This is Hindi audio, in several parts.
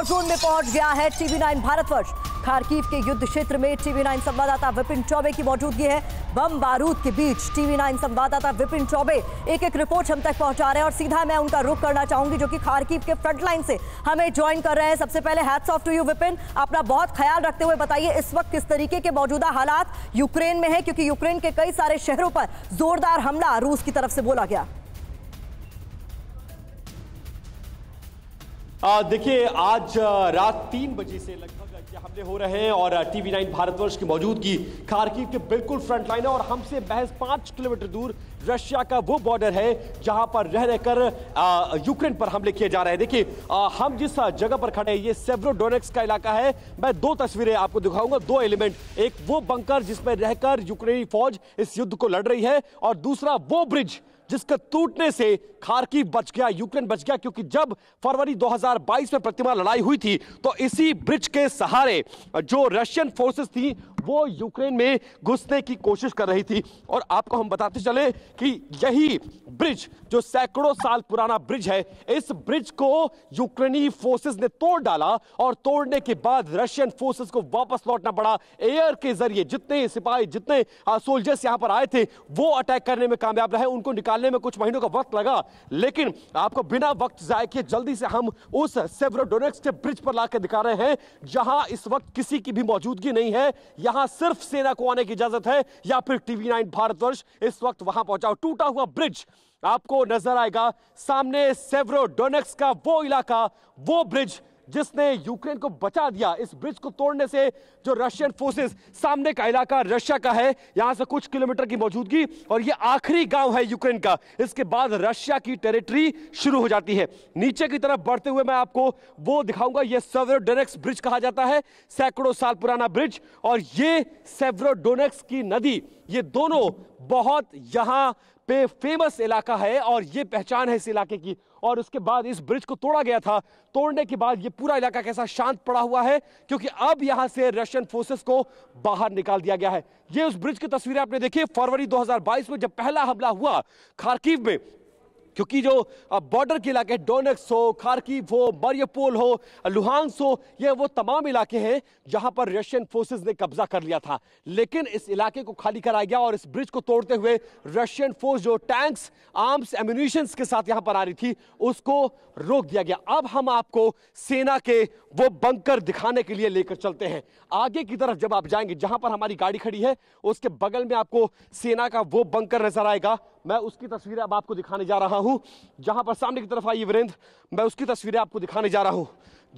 वॉर जोन में पहुंच गया है टीवी नाइन भारतवर्ष खारकीव के युद्ध क्षेत्र में टीवी नाइन संवाददाता विपिन चौबे की मौजूदगी है बम बारूद के बीच टीवी नाइन संवाददाता विपिन चौबे एक एक रिपोर्ट हम तक पहुंचा रहे हैं और सीधा मैं उनका रुख करना चाहूंगी जो कि खारकीव के फ्रंट लाइन से हमें ज्वाइन कर रहे हैं सबसे पहले hats off to you Vipin अपना बहुत ख्याल रखते हुए बताइए इस वक्त किस तरीके के मौजूदा हालात यूक्रेन में है क्योंकि यूक्रेन के कई सारे शहरों पर जोरदार हमला रूस की तरफ से बोला गया देखिए आज रात तीन बजे से लगभग ये हमले हो रहे हैं और टीवी नाइन भारतवर्ष की मौजूदगी खारकीव के बिल्कुल फ्रंट लाइन है और हमसे महज पाँच किलोमीटर दूर रशिया का वो बॉर्डर है जहां पर रह रहकर यूक्रेन पर हमले किए जा रहे हैं देखिए हम जिस जगह पर खड़े हैं ये सेवरोडोनेक्स का इलाका है मैं दो तस्वीरें आपको दिखाऊंगा दो एलिमेंट एक वो बंकर जिसमें रहकर यूक्रेनी फौज इस युद्ध को लड़ रही है और दूसरा वो ब्रिज जिसका टूटने से खारकी बच गया यूक्रेन बच गया क्योंकि जब फरवरी 2022 में प्रतिमा लड़ाई हुई थी तो इसी ब्रिज के सहारे जो रशियन फोर्सेस थी वो यूक्रेन में घुसने की कोशिश कर रही थी और आपको हम बताते चले कि यही ब्रिज जो सैकड़ों साल पुराना ब्रिज है इस ब्रिज को यूक्रेनी फोर्सेस ने तोड़ डाला और तोड़ने के बाद रशियन फोर्सेस को वापस लौटना पड़ा एयर के जरिए जितने सिपाही जितने सोल्जर्स यहां पर आए थे वो अटैक करने में कामयाब रहे उनको निकालने में कुछ महीनों का वक्त लगा लेकिन आपको बिना वक्त जाए किए जल्दी से हम उस सेवरोडोनेक्स के ब्रिज पर लाकर दिखा रहे हैं जहां इस वक्त किसी की भी मौजूदगी नहीं है यहां सिर्फ सेना को आने की इजाजत है या फिर टीवी नाइन भारतवर्ष इस वक्त वहां पहुंचा टूटा हुआ ब्रिज आपको नजर आएगा सामने सेवरो डोनेक्स का वो इलाका वो ब्रिज जिसने यूक्रेन को बचा दिया इस ब्रिज को तोड़ने से जो रशियन फोर्सेस सामने का इलाका रशिया का है यहां से कुछ किलोमीटर की मौजूदगी और ये आखिरी गांव है यूक्रेन का इसके बाद रशिया की टेरिटरी शुरू हो जाती है नीचे की तरफ बढ़ते हुए मैं आपको वो दिखाऊंगा ये सेवरोडोनेक्स ब्रिज कहा जाता है सैकड़ों साल पुराना ब्रिज और ये सेवरोडोनेक्स की नदी ये दोनों बहुत यहां पे फेमस इलाका है और ये पहचान है इस इलाके की और उसके बाद इस ब्रिज को तोड़ा गया था तोड़ने के बाद ये पूरा इलाका कैसा शांत पड़ा हुआ है क्योंकि अब यहाँ से रशियन फोर्सेस को बाहर निकाल दिया गया है ये उस ब्रिज की तस्वीरें आपने देखी फरवरी 2022 में जब पहला हमला हुआ खारकीव में क्योंकि जो बॉर्डर के इलाके हैं डोनेक्स हो खारकी हो मरियपोल हो लुहांस हो ये वो तमाम इलाके हैं जहां पर रशियन फोर्सेस ने कब्जा कर लिया था लेकिन इस इलाके को खाली कराया गया और इस ब्रिज को तोड़ते हुए रशियन फोर्स जो टैंक्स आर्म्स एम्यूनिशन के साथ यहां पर आ रही थी उसको रोक दिया गया अब हम आपको सेना के वो बंकर दिखाने के लिए लेकर चलते हैं आगे की तरफ जब आप जाएंगे जहां पर हमारी गाड़ी खड़ी है उसके बगल में आपको सेना का वो बंकर नजर आएगा मैं उसकी तस्वीरें अब आपको दिखाने जा रहा हूँ जहाँ पर सामने की तरफ आई वीरेंद्र मैं उसकी तस्वीरें आपको दिखाने जा रहा हूँ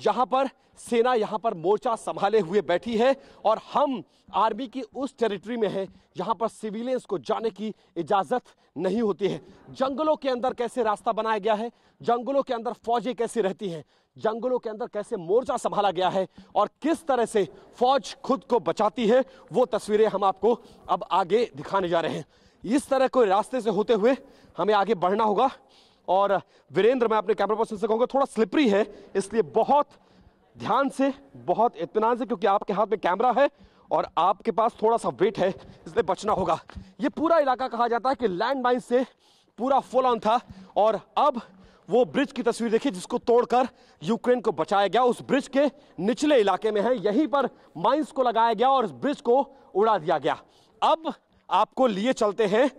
जहाँ पर सेना यहाँ पर मोर्चा संभाले हुए बैठी है और हम आर्मी की उस टेरिटरी में है जहाँ पर सिविलियंस को जाने की इजाज़त नहीं होती है जंगलों के अंदर कैसे रास्ता बनाया गया है जंगलों के अंदर फौजें कैसे रहती हैं जंगलों के अंदर कैसे मोर्चा संभाला गया है और किस तरह से फौज खुद को बचाती है वो तस्वीरें हम आपको अब आगे दिखाने जा रहे हैं इस तरह कोई रास्ते से होते हुए हमें आगे बढ़ना होगा और वीरेंद्र मैं अपने कैमरा पर्सन से कहूँगा थोड़ा स्लिपरी है इसलिए बहुत ध्यान से बहुत इतमान से क्योंकि आपके हाथ में कैमरा है और आपके पास थोड़ा सा वेट है इसलिए बचना होगा ये पूरा इलाका कहा जाता है कि लैंड माइन से पूरा फुल ऑन था और अब वो ब्रिज की तस्वीर देखिए जिसको तोड़कर यूक्रेन को बचाया गया उस ब्रिज के निचले इलाके में है यहीं पर माइंस को लगाया गया और उस ब्रिज को उड़ा दिया गया अब आपको लिए चलते हैं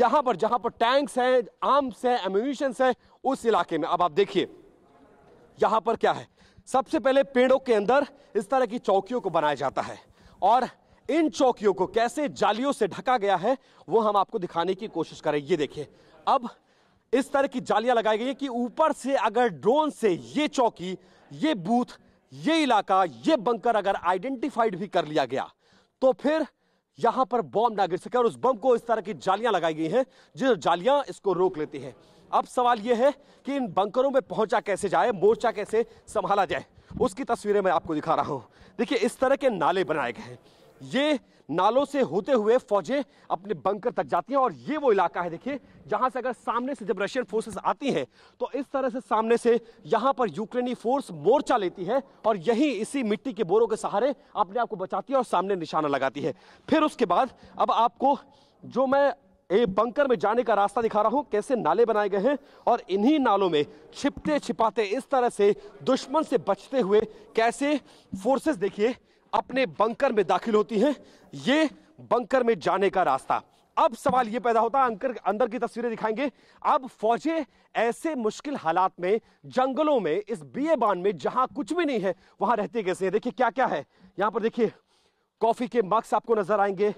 यहां पर जहां पर टैंक्स हैं आर्म्स हैं एम्यूनिशन है उस इलाके में अब आप देखिए यहां पर क्या है सबसे पहले पेड़ों के अंदर इस तरह की चौकियों को बनाया जाता है और इन चौकियों को कैसे जालियों से ढका गया है वो हम आपको दिखाने की कोशिश करें ये देखिए अब इस तरह की जालियां लगाई गई है कि ऊपर से अगर ड्रोन से ये चौकी ये बूथ ये इलाका ये बंकर अगर आइडेंटिफाइड भी कर लिया गया तो फिर यहाँ पर बॉम्ब ना गिर सके और उस बम को इस तरह की जालियां लगाई गई हैं जो जालियां इसको रोक लेती हैं अब सवाल यह है कि इन बंकरों में पहुंचा कैसे जाए मोर्चा कैसे संभाला जाए उसकी तस्वीरें मैं आपको दिखा रहा हूं देखिए इस तरह के नाले बनाए गए हैं ये नालों से होते हुए फौजें अपने बंकर तक जाती हैं और ये वो इलाका है देखिए जहां से अगर सामने से जब रशियन फोर्सेस आती हैं तो इस तरह से सामने से यहां पर यूक्रेनी फोर्स मोर्चा लेती है और यही इसी मिट्टी के बोरों के सहारे अपने आप को बचाती है और सामने निशाना लगाती है फिर उसके बाद अब आपको जो मैं ए बंकर में जाने का रास्ता दिखा रहा हूं कैसे नाले बनाए गए हैं और इन्हीं नालों में छिपते छिपाते इस तरह से दुश्मन से बचते हुए कैसे फोर्सेस देखिए अपने बंकर में दाखिल होती हैं ये बंकर में जाने का रास्ता अब सवाल ये पैदा होता है अंकर अंदर की तस्वीरें दिखाएंगे अब फौजे ऐसे मुश्किल हालात में जंगलों में इस बीए बान में जहां कुछ भी नहीं है वहां रहते कैसे हैं देखिए क्या क्या है यहां पर देखिए कॉफी के मग्स आपको नजर आएंगे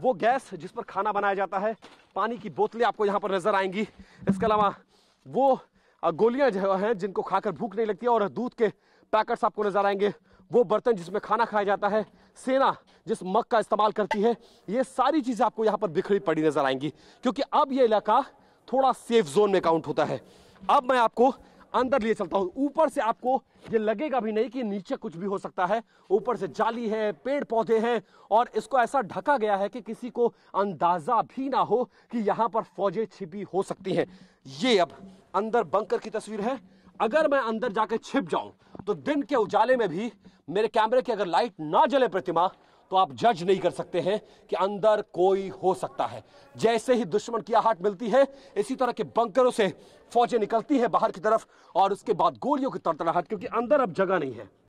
वो गैस जिस पर खाना बनाया जाता है पानी की बोतलें आपको यहाँ पर नजर आएंगी इसके अलावा वो गोलियां जो है जिनको खाकर भूख नहीं लगती और दूध के पैकेट्स आपको नजर आएंगे वो बर्तन जिसमें खाना खाया जाता है सेना जिस मग का इस्तेमाल करती है ये सारी चीज़ें आपको यहाँ पर बिखरी पड़ी नज़र आएंगी क्योंकि अब ये इलाका थोड़ा सेफ जोन में काउंट होता है अब मैं आपको अंदर लिए चलता हूँ ऊपर से आपको ये लगेगा भी नहीं कि नीचे कुछ भी हो सकता है ऊपर से जाली है पेड़ पौधे हैं और इसको ऐसा ढका गया है कि किसी को अंदाजा भी ना हो कि यहाँ पर फौजें छिपी हो सकती हैं ये अब अंदर बंकर की तस्वीर है अगर मैं अंदर जाके छिप जाऊं तो दिन के उजाले में भी मेरे कैमरे की अगर लाइट ना जले प्रतिमा तो आप जज नहीं कर सकते हैं कि अंदर कोई हो सकता है जैसे ही दुश्मन की आहट मिलती है इसी तरह के बंकरों से फौजें निकलती है बाहर की तरफ और उसके बाद गोलियों की तड़तड़ाहट क्योंकि अंदर अब जगह नहीं है